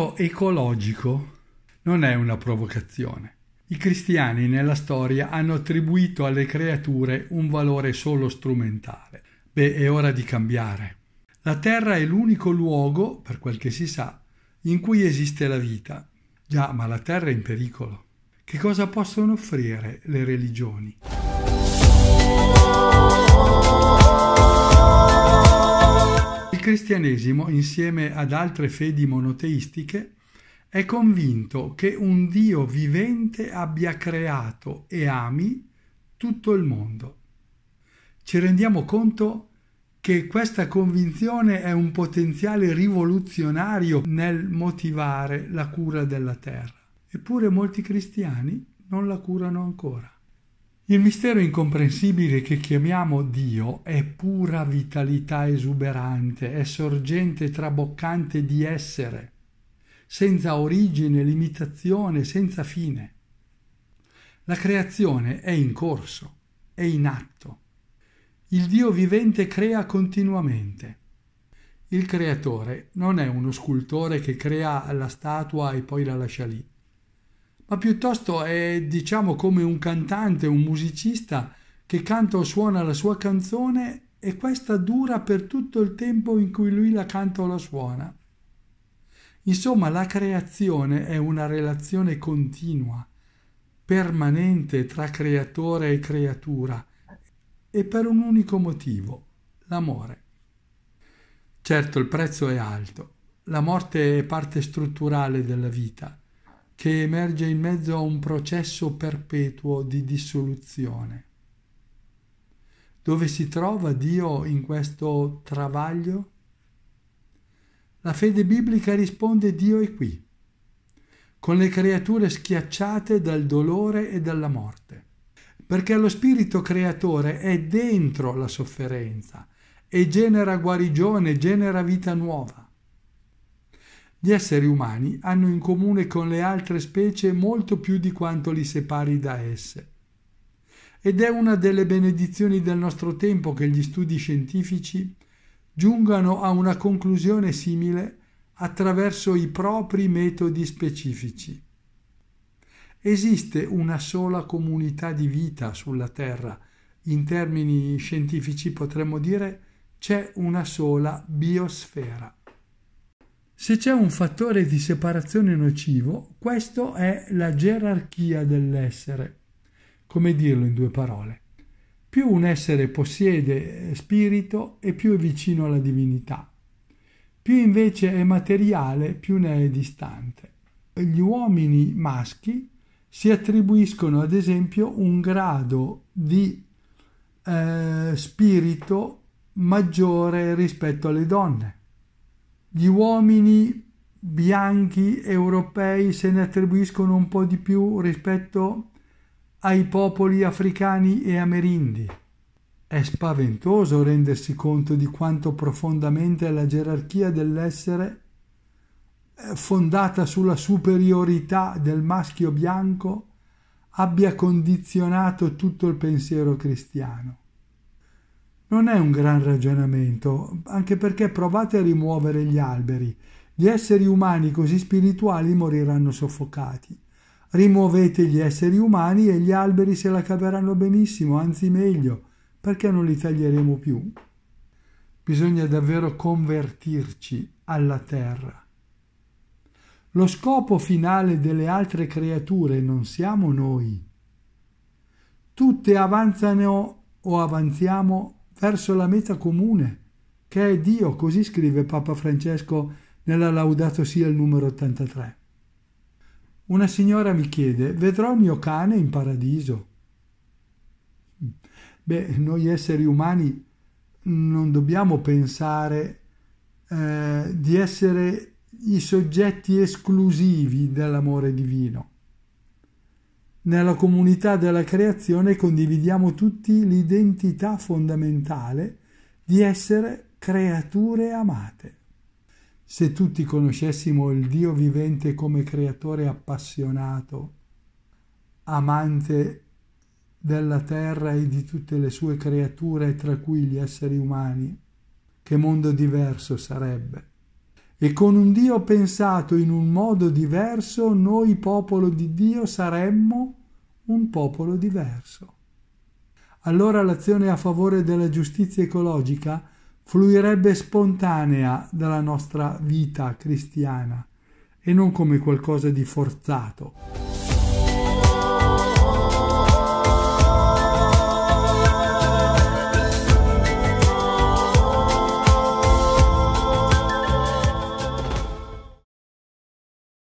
Dio ecologico non è una provocazione. I cristiani nella storia hanno attribuito alle creature un valore solo strumentale. Beh, è ora di cambiare. La Terra è l'unico luogo, per quel che si sa, in cui esiste la vita. Già, ma la Terra è in pericolo. Che cosa possono offrire le religioni? cristianesimo, insieme ad altre fedi monoteistiche, è convinto che un Dio vivente abbia creato e ami tutto il mondo. Ci rendiamo conto che questa convinzione è un potenziale rivoluzionario nel motivare la cura della terra. Eppure molti cristiani non la curano ancora. Il mistero incomprensibile che chiamiamo Dio è pura vitalità esuberante, è sorgente traboccante di essere, senza origine, limitazione, senza fine. La creazione è in corso, è in atto. Il Dio vivente crea continuamente. Il creatore non è uno scultore che crea la statua e poi la lascia lì ma piuttosto è diciamo come un cantante, un musicista che canta o suona la sua canzone e questa dura per tutto il tempo in cui lui la canta o la suona. Insomma, la creazione è una relazione continua, permanente tra creatore e creatura, e per un unico motivo, l'amore. Certo, il prezzo è alto, la morte è parte strutturale della vita, che emerge in mezzo a un processo perpetuo di dissoluzione. Dove si trova Dio in questo travaglio? La fede biblica risponde Dio è qui, con le creature schiacciate dal dolore e dalla morte, perché lo spirito creatore è dentro la sofferenza e genera guarigione, genera vita nuova. Gli esseri umani hanno in comune con le altre specie molto più di quanto li separi da esse. Ed è una delle benedizioni del nostro tempo che gli studi scientifici giungano a una conclusione simile attraverso i propri metodi specifici. Esiste una sola comunità di vita sulla Terra, in termini scientifici potremmo dire c'è una sola biosfera. Se c'è un fattore di separazione nocivo, questo è la gerarchia dell'essere. Come dirlo in due parole? Più un essere possiede eh, spirito e più è vicino alla divinità. Più invece è materiale, più ne è distante. Gli uomini maschi si attribuiscono ad esempio un grado di eh, spirito maggiore rispetto alle donne gli uomini bianchi europei se ne attribuiscono un po' di più rispetto ai popoli africani e amerindi. È spaventoso rendersi conto di quanto profondamente la gerarchia dell'essere, eh, fondata sulla superiorità del maschio bianco, abbia condizionato tutto il pensiero cristiano. Non è un gran ragionamento, anche perché provate a rimuovere gli alberi. Gli esseri umani così spirituali moriranno soffocati. Rimuovete gli esseri umani e gli alberi se la caveranno benissimo, anzi meglio, perché non li taglieremo più. Bisogna davvero convertirci alla terra. Lo scopo finale delle altre creature non siamo noi. Tutte avanzano o avanziamo verso la meta comune, che è Dio, così scrive Papa Francesco nella Laudato sia il numero 83. Una signora mi chiede, vedrò il mio cane in paradiso? Beh, noi esseri umani non dobbiamo pensare eh, di essere i soggetti esclusivi dell'amore divino. Nella comunità della creazione condividiamo tutti l'identità fondamentale di essere creature amate. Se tutti conoscessimo il Dio vivente come creatore appassionato, amante della terra e di tutte le sue creature, tra cui gli esseri umani, che mondo diverso sarebbe. E con un Dio pensato in un modo diverso, noi popolo di Dio saremmo un popolo diverso. Allora l'azione a favore della giustizia ecologica fluirebbe spontanea dalla nostra vita cristiana e non come qualcosa di forzato.